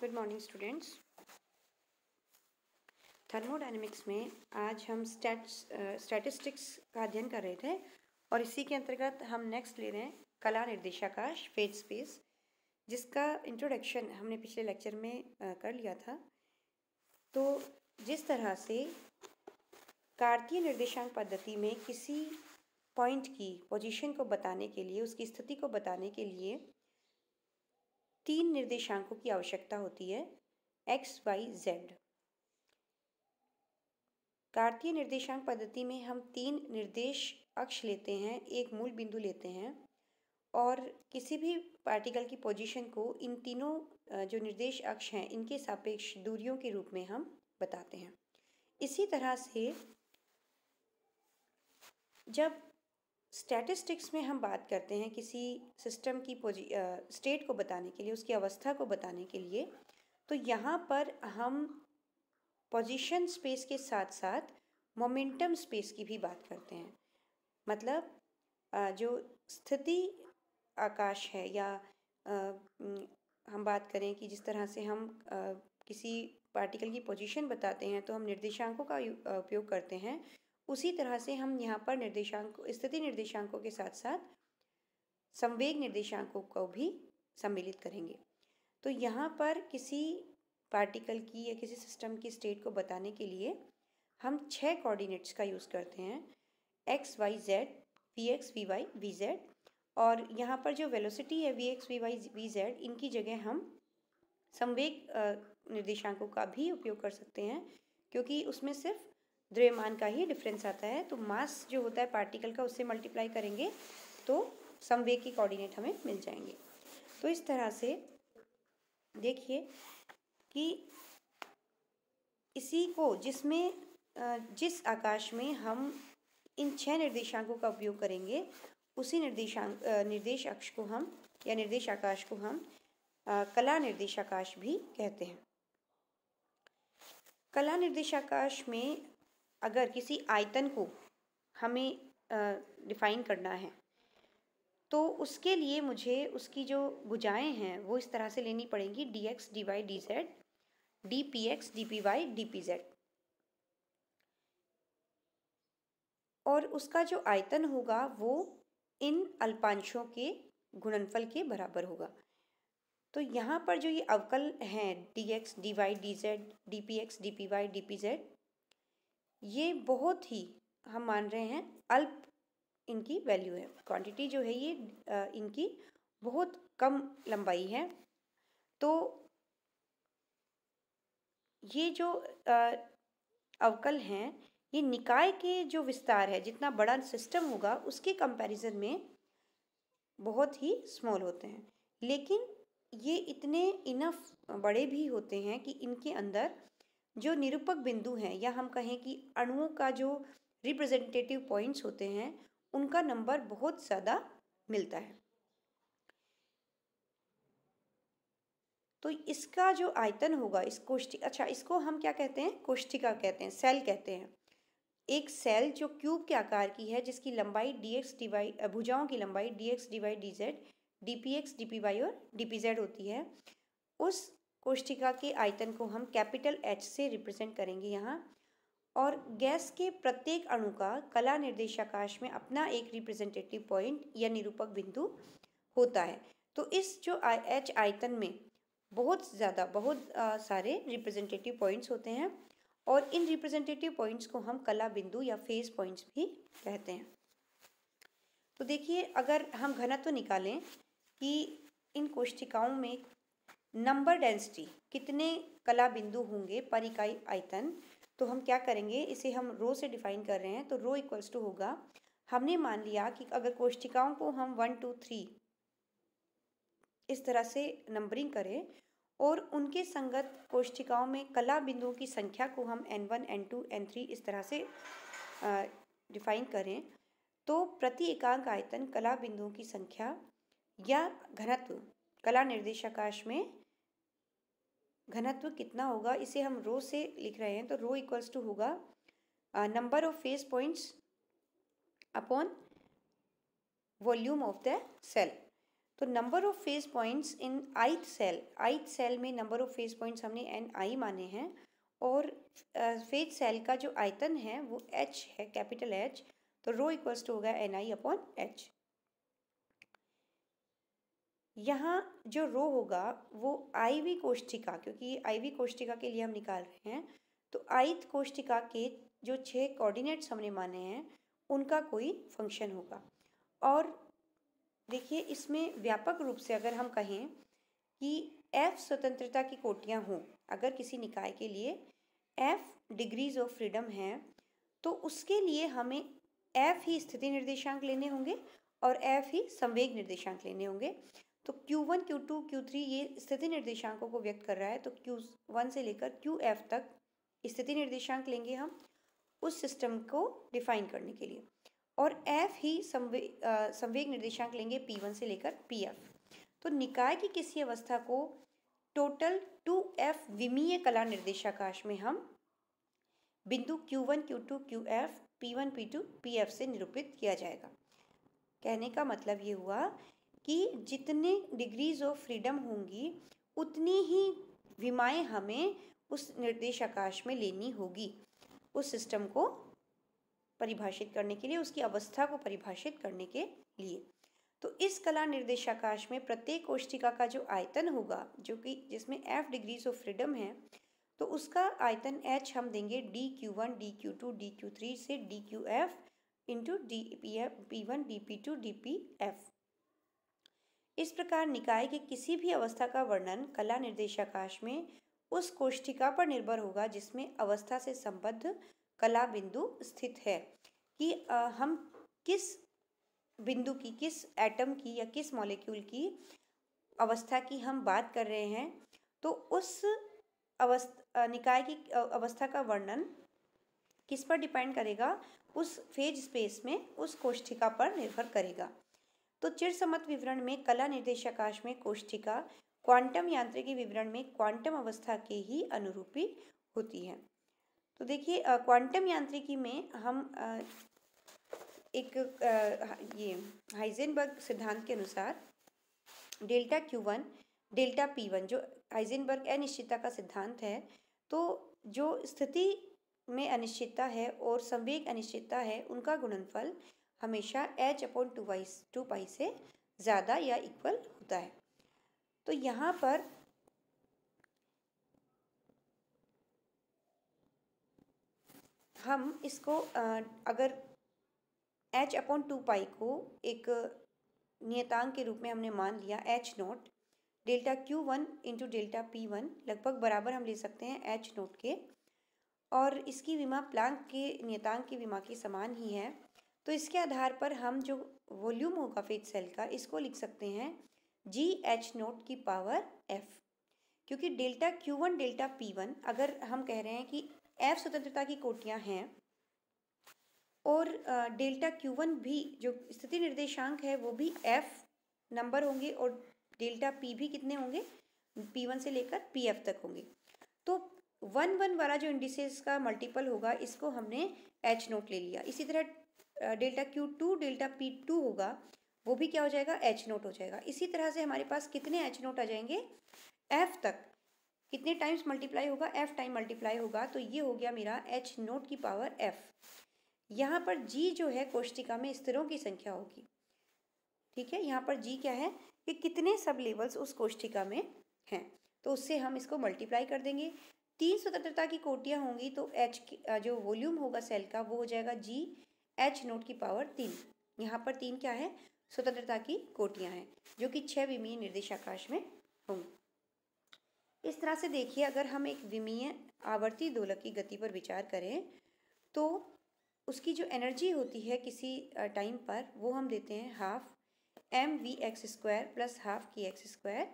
good morning students thermodynamics में आज हम स्टैट्स स्टैटिस्टिक्स uh, का अध्ययन कर रहे थे और इसी के अंतर्गत हम नेक्स्ट ले रहे हैं कला निर्देशाकाश फेज स्पेस जिसका इंट्रोडक्शन हमने पिछले लेक्चर में आ, uh, कर लिया था तो जिस तरह से कार्तीय निर्देशांक पद्धति में किसी पॉइंट की पोजीशन को बताने के लिए उसकी स्थिति को बताने के लिए तीन निर्देशांकों की आवश्यकता होती है एक्स वाई जेड कार्तीय निर्देशांक पद्धति में हम तीन निर्देश अक्ष लेते हैं एक मूल बिंदु लेते हैं और किसी भी पार्टिकल की पोजीशन को इन तीनों जो निर्देश अक्ष हैं इनके सापेक्ष दूरियों के रूप में हम बताते हैं इसी तरह से जब स्टैटिस्टिक्स में हम बात करते हैं किसी सिस्टम की पोजी स्टेट को बताने के लिए उसकी अवस्था को बताने के लिए तो यहाँ पर हम पोजीशन स्पेस के साथ साथ मोमेंटम स्पेस की भी बात करते हैं मतलब जो स्थिति आकाश है या हम बात करें कि जिस तरह से हम किसी पार्टिकल की पोजीशन बताते हैं तो हम निर्देशांकों का उपयोग करते हैं उसी तरह से हम यहाँ पर निर्देशांक स्थिति निर्देशांकों के साथ साथ संवेग निर्देशांकों को भी सम्मिलित करेंगे तो यहाँ पर किसी पार्टिकल की या किसी सिस्टम की स्टेट को बताने के लिए हम छः कोऑर्डिनेट्स का यूज़ करते हैं x y z v x v y v z और यहाँ पर जो वेलोसिटी है v x v y v z इनकी जगह हम संवेग निर्देशांकों का भी उपयोग कर सकते हैं क्योंकि उसमें सिर्फ द्रव्यमान का ही डिफरेंस आता है तो मास जो होता है पार्टिकल का उससे मल्टीप्लाई करेंगे तो समवेग के कोऑर्डिनेट हमें मिल जाएंगे तो इस तरह से देखिए कि इसी को जिसमें जिस आकाश में हम इन छह निर्देशांकों का उपयोग करेंगे उसी निर्देशांक निर्देश अक्ष को हम या निर्देश आकाश को हम कला निर्देशाकाश भी कहते हैं कला निर्देशाकाश में अगर किसी आयतन को हमें डिफ़ाइन करना है तो उसके लिए मुझे उसकी जो भुजाएँ हैं वो इस तरह से लेनी पड़ेंगी d x d y d z d p x d p y d p z और उसका जो आयतन होगा वो इन अल्पांशों के गुणनफल के बराबर होगा तो यहाँ पर जो ये अवकल हैं d x d y d z d p x d p y d p z ये बहुत ही हम मान रहे हैं अल्प इनकी वैल्यू है क्वांटिटी जो है ये इनकी बहुत कम लंबाई है तो ये जो अवकल हैं ये निकाय के जो विस्तार है जितना बड़ा सिस्टम होगा उसके कंपैरिजन में बहुत ही स्मॉल होते हैं लेकिन ये इतने इनफ बड़े भी होते हैं कि इनके अंदर जो निरूपक बिंदु हैं या हम कहें कि अणुओं का जो रिप्रेजेंटेटिव पॉइंट्स होते हैं उनका नंबर बहुत ज़्यादा मिलता है तो इसका जो आयतन होगा इस कोष्ठी अच्छा इसको हम क्या कहते हैं कोष्ठिका कहते हैं सेल कहते हैं एक सेल जो क्यूब के आकार की है जिसकी लंबाई डी एक्स डिवाई भुजाओं की लंबाई d x d y d z d p x d p y और डी पी जेड होती है उस कोष्ठिका के आयतन को हम कैपिटल एच से रिप्रेजेंट करेंगे यहाँ और गैस के प्रत्येक अणु का कला निर्देशाकाश में अपना एक रिप्रेजेंटेटिव पॉइंट या निरूपक बिंदु होता है तो इस जो एच आयतन में बहुत ज़्यादा बहुत आ, सारे रिप्रेजेंटेटिव पॉइंट्स होते हैं और इन रिप्रेजेंटेटिव पॉइंट्स को हम कला बिंदु या फेस पॉइंट्स भी कहते हैं तो देखिए अगर हम घनत्व निकालें कि इन कोष्टिकाओं में नंबर डेंसिटी कितने कला बिंदु होंगे पर इकाई आयतन तो हम क्या करेंगे इसे हम रो से डिफाइन कर रहे हैं तो रो इक्वल्स टू होगा हमने मान लिया कि अगर कोष्टिकाओं को हम वन टू थ्री इस तरह से नंबरिंग करें और उनके संगत कोष्टिकाओं में कला बिंदुओं की संख्या को हम n one n two n three इस तरह से डिफाइन करें तो प्रति एकांक आयतन कला बिंदुओं की संख्या या घनत्व कला निर्देशाकाश में घनत्व कितना होगा इसे हम रो से लिख रहे हैं तो रो इक्वल्स टू होगा number of phase points upon volume of the cell तो number of phase points in ith cell ith cell में नंबर ऑफ फेस पॉइंट्स हमने एन आई माने हैं और फेज uh, सेल का जो आयतन है वो एच है कैपिटल एच तो रो इक्वल्स टू होगा एन आई अपॉन एच यहाँ जो रो होगा वो आई वी कोष्ठिका क्योंकि ये वी कोष्ठिका के लिए हम निकाल रहे हैं तो आई कोष्ठिका के जो छः कोऑर्डिनेट्स हमने माने हैं उनका कोई फंक्शन होगा और देखिए इसमें व्यापक रूप से अगर हम कहें कि एफ़ स्वतंत्रता की कोटियाँ हों अगर किसी निकाय के लिए एफ़ डिग्रीज़ ऑफ फ्रीडम हैं तो उसके लिए हमें एफ़ ही स्थिति निर्देशांक लेने होंगे और एफ़ ही संवेग निर्देशांक लेने होंगे तो Q1, Q2, Q3 ये स्थिति निर्देशांकों को व्यक्त कर रहा है तो Q1 से लेकर Qf तक स्थिति निर्देशांक लेंगे हम उस सिस्टम को डिफाइन करने के लिए और F ही संवे संवेग निर्देशांक लेंगे P1 से लेकर PF तो निकाय की किसी अवस्था को टोटल 2F विमीय कला निर्देशाकाश में हम बिंदु Q1, Q2, Qf, P1, P2, PF से निरूपित किया जाएगा कहने का मतलब ये हुआ कि जितने डिग्रीज ऑफ फ्रीडम होंगी उतनी ही विमाएँ हमें उस निर्देश आकाश में लेनी होगी उस सिस्टम को परिभाषित करने के लिए उसकी अवस्था को परिभाषित करने के लिए तो इस कला निर्देशाकाश में प्रत्येक कोष्टिका का जो आयतन होगा जो कि जिसमें एफ डिग्रीज ऑफ फ्रीडम है तो उसका आयतन एच हम देंगे d q one d q two d q three से d q f into d p f p one d p two d p f इस प्रकार निकाय की किसी भी अवस्था का वर्णन कला निर्देशाकाश में उस कोष्ठिका पर निर्भर होगा जिसमें अवस्था से संबद्ध कला बिंदु स्थित है कि हम किस बिंदु की किस एटम की या किस मॉलिक्यूल की अवस्था की हम बात कर रहे हैं तो उस अवस्था निकाय की अवस्था का वर्णन किस पर डिपेंड करेगा उस फेज स्पेस में उस कोष्ठिका पर निर्भर करेगा तो चिरसमत विवरण में कला निर्देशाकाश में कोष्ठिका क्वांटम यांत्रिकी विवरण में क्वांटम अवस्था के ही अनुरूपी होती है तो देखिए क्वांटम यांत्रिकी में हम आ, एक आ, ये हाइजेनबर्ग सिद्धांत के अनुसार delta q one delta p one जो हाइजेनबर्ग अनिश्चितता का सिद्धांत है तो जो स्थिति में अनिश्चितता है और संवेग अनिश्चितता है उनका गुणनफल हमेशा h upon two by two pi से ज़्यादा या इक्वल होता है तो यहाँ पर हम इसको अगर एच अपॉन टू पाई को एक नियतांक के रूप में हमने मान लिया h nought delta q one into delta p one लगभग बराबर हम ले सकते हैं एच नोट के और इसकी विमा प्लांक के नियतांक की विमा के समान ही है तो इसके आधार पर हम जो वॉल्यूम होगा फेज सेल का इसको लिख सकते हैं जी एच नोट की पावर एफ क्योंकि delta q one delta p one अगर हम कह रहे हैं कि एफ स्वतंत्रता की कोटियां हैं और डेल्टा क्यू वन भी जो स्थिति निर्देशांक है वो भी एफ नंबर होंगे और डेल्टा पी भी कितने होंगे पी वन से लेकर पी एफ तक होंगे तो वन वन वाला जो इंडिसेस का मल्टीपल होगा इसको हमने एच नोट ले लिया इसी तरह delta q two delta p two होगा वो भी क्या हो जाएगा एच नोट हो जाएगा इसी तरह से हमारे पास कितने एच नोट आ जाएंगे एफ तक कितने टाइम्स मल्टीप्लाई होगा एफ टाइम मल्टीप्लाई होगा तो ये हो गया मेरा एच नोट की पावर एफ यहाँ पर जी जो है कोष्टिका में स्तरों की संख्या होगी ठीक है यहाँ पर जी क्या है कि कितने सब लेवल्स उस कोष्टिका में हैं तो उससे हम इसको मल्टीप्लाई कर देंगे तीन स्वतंत्रता की कोटियाँ होंगी तो एच जो वॉल्यूम होगा सेल का वो हो जाएगा जी एच नोट की पावर तीन यहाँ पर तीन क्या है स्वतंत्रता की कोटियाँ हैं जो कि छः विमीय निर्देशाकाश में होंगी इस तरह से देखिए अगर हम एक विमीय आवर्ती दोलक की गति पर विचार करें तो उसकी जो एनर्जी होती है किसी टाइम पर वो हम देते हैं half m v x square plus half k x square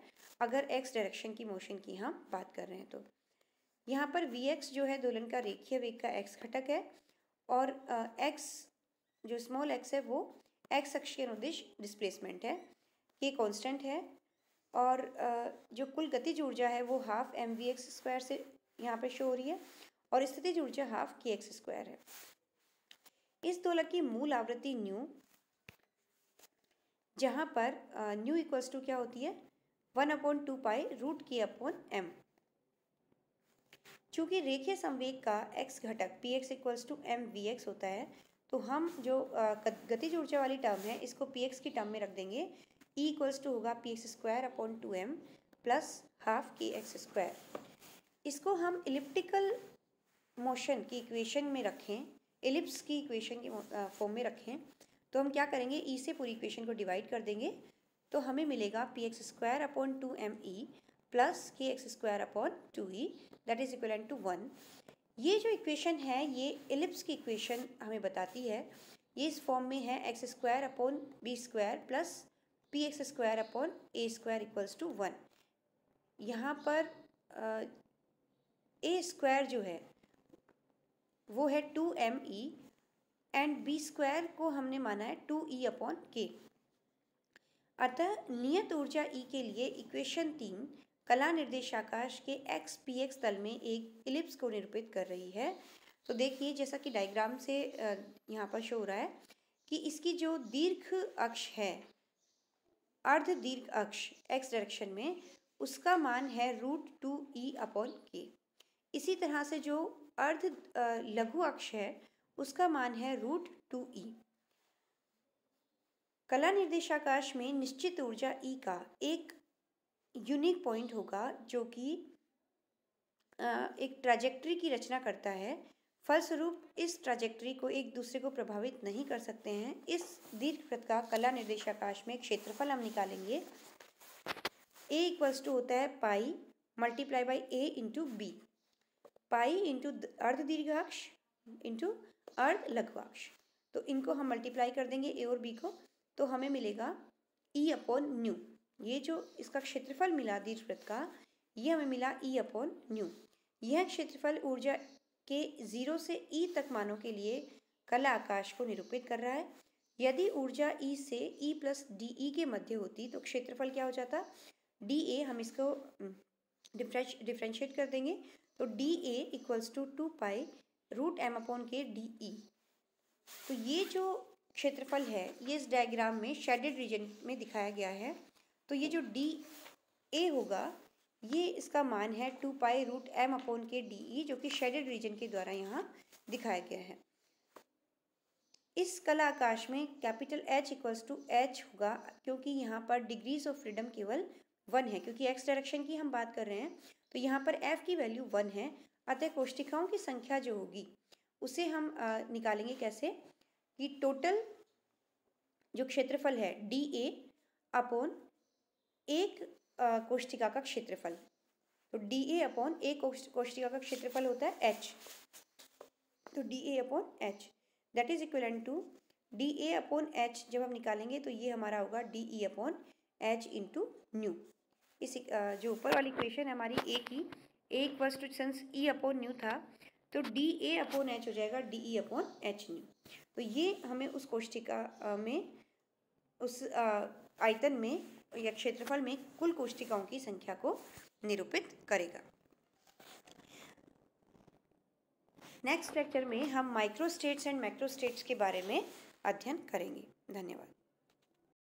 अगर एक्स डायरेक्शन की मोशन की हम बात कर रहे हैं तो यहाँ पर वी एक्स जो है दोलन का रेखीय वेग का एक्स घटक है और एक्स जो स्मॉल एक्स है वो एक्स अक्षीय अनुदिश डिस्प्लेसमेंट है ये कांस्टेंट है और जो कुल गतिज ऊर्जा है वो half m v x square से यहाँ पे शो हो रही है और स्थिति ऊर्जा हाफ के एक्स स्क्वायर है इस दोलक की मूल आवृत्ति न्यू जहाँ पर न्यू इक्वल्स टू क्या होती है one upon two pi root k upon m चूँकि रेखीय संवेग का एक्स घटक p x equals to m v x होता है तो हम जो गतिज ऊर्जा वाली टर्म है इसको पी एक्स की टर्म में रख देंगे ई इक्वल्स टू होगा p x square upon two m plus half k x square इसको हम इलिप्टिकल मोशन की इक्वेशन में रखें एलिप्स की इक्वेशन के फॉर्म में रखें तो हम क्या करेंगे ई e से पूरी इक्वेशन को डिवाइड कर देंगे तो हमें मिलेगा p x square upon two m E plus k x square upon two E that is equal to one ये जो इक्वेशन है ये इलिप्स की इक्वेशन हमें बताती है ये इस फॉर्म में है x square upon b square plus p x square upon a square equals to one यहाँ पर ए स्क्वायर जो है वो है two m E and b square को हमने माना है टू ई अपॉन के अतः नियत ऊर्जा ई e के लिए इक्वेशन तीन कला निर्देशाकाश के एक्स पी एक्स तल में एक इलिप्स को निरूपित कर रही है तो देखिए जैसा कि डायग्राम से यहाँ पर शो हो रहा है कि इसकी जो दीर्घ अक्ष है अर्ध दीर्घ अक्ष एक्स डायरेक्शन में उसका मान है रूट टू ई अपॉन के इसी तरह से जो अर्ध लघु अक्ष है उसका मान है रूट टू ई कला निर्देशाकाश में निश्चित ऊर्जा ई e का एक यूनिक पॉइंट होगा जो कि एक ट्रैजेक्ट्री की रचना करता है फलस्वरूप इस ट्रैजेक्ट्री को एक दूसरे को प्रभावित नहीं कर सकते हैं इस वृत्त का कला निर्देशाकाश में क्षेत्रफल हम निकालेंगे ए इक्वल्स टू होता है pi multiply by a into b pi into अर्ध दीर्घाक्ष इंटू अर्ध लघुवाक्ष तो इनको हम मल्टीप्लाई कर देंगे ए और बी को तो हमें मिलेगा ई अपॉन न्यू ये जो इसका क्षेत्रफल मिला वृत्त का ये हमें मिला ई अपॉन न्यू यह क्षेत्रफल ऊर्जा के जीरो से ई e तक मानों के लिए कला आकाश को निरूपित कर रहा है यदि ऊर्जा ई e से ई प्लस डी ई के मध्य होती तो क्षेत्रफल क्या हो जाता डी ए हम इसको डिफ्रेंश हम्म, डिफ्रेंशिएट कर देंगे तो D a equals to two pi root m upon k D E तो ये जो क्षेत्रफल है ये इस डायग्राम में शेडेड रीजन में दिखाया गया है तो ये जो डी ए होगा ये इसका मान है two pi root M upon K D E जो कि शेडेड रीजन के द्वारा यहाँ दिखाया गया है इस कला आकाश में capital H equals to H होगा क्योंकि यहाँ पर डिग्रीज ऑफ फ्रीडम केवल वन है क्योंकि एक्स डायरेक्शन की हम बात कर रहे हैं तो यहाँ पर एफ की वैल्यू वन है अतः कोष्टिकाओं की संख्या जो होगी उसे हम आ, निकालेंगे कैसे कि टोटल जो क्षेत्रफल है डी ए अपोन एक कोष्टिका का क्षेत्रफल तो डी ए अपॉन ए कोष्टिका का क्षेत्रफल होता है एच तो D A upon H that is equal to D A upon H जब हम निकालेंगे तो ये हमारा होगा D E upon H into nu इस जो ऊपर वाली इक्वेशन है हमारी ए की ए इक्वल्स टू सेंस ई अपॉन न्यू था तो डी ए अपॉन एच हो जाएगा D E upon H nu तो ये हमें उस कोष्टिका में उस आयतन में या क्षेत्रफल में कुल कोष्टिकाओं की संख्या को निरूपित करेगा नेक्स्ट लेक्चर में हम micro states and macro states के बारे में अध्ययन करेंगे धन्यवाद